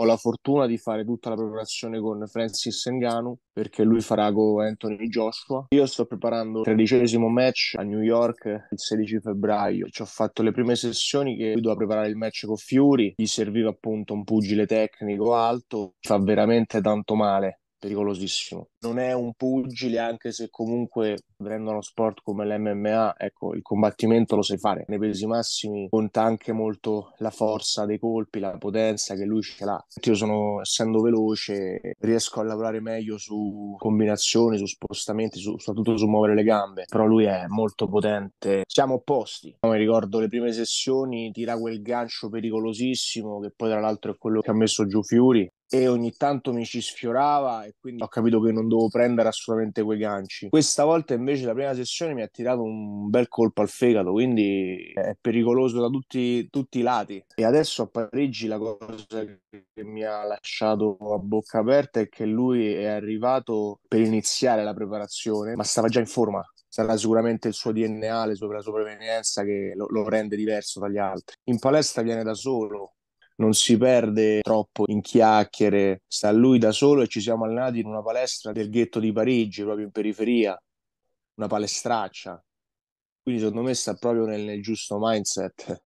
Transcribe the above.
ho la fortuna di fare tutta la preparazione con Francis Ngannou perché lui farà con Anthony Joshua. Io sto preparando il tredicesimo match a New York il 16 febbraio. Ci ho fatto le prime sessioni che lui doveva preparare il match con Fury, gli serviva appunto un pugile tecnico alto, fa veramente tanto male pericolosissimo non è un pugile, anche se comunque prendendo uno sport come l'MMA, ecco, il combattimento lo sai fare. Nei pesi massimi conta anche molto la forza dei colpi, la potenza che lui ce l'ha. Io sono, essendo veloce, riesco a lavorare meglio su combinazioni, su spostamenti, su, soprattutto su muovere le gambe, però lui è molto potente. Siamo opposti. No, mi ricordo le prime sessioni, tira quel gancio pericolosissimo che poi tra l'altro è quello che ha messo giù Fiori e ogni tanto mi ci sfiorava e quindi ho capito che non dovevo prendere assolutamente quei ganci. Questa volta invece la prima sessione mi ha tirato un bel colpo al fegato, quindi è pericoloso da tutti, tutti i lati. E adesso a Parigi la cosa che mi ha lasciato a bocca aperta è che lui è arrivato per iniziare la preparazione, ma stava già in forma sarà sicuramente il suo DNA, la la sua provenienza che lo, lo, rende diverso dagli altri. In palestra viene da solo, non si perde troppo in chiacchiere, sta lui da solo e ci siamo allenati in una palestra del ghetto di Parigi, proprio in periferia, una palestraccia. Quindi secondo me sta proprio nel, nel giusto mindset.